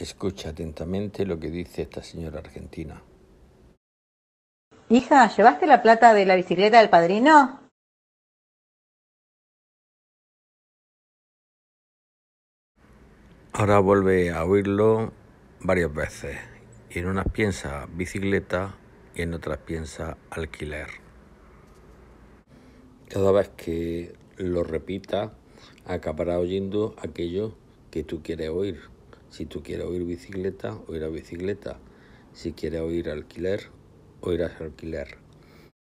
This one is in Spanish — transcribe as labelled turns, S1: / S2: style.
S1: Escucha atentamente lo que dice esta señora argentina.
S2: Hija, ¿llevaste la plata de la bicicleta del padrino?
S3: Ahora vuelve a oírlo varias veces. Y en unas piensa bicicleta y en otras
S4: piensa alquiler. Cada vez que lo repita, acabará oyendo aquello que tú quieres oír. Si tú
S5: quieres oír bicicleta, oirás bicicleta. Si quieres oír alquiler, oirás alquiler.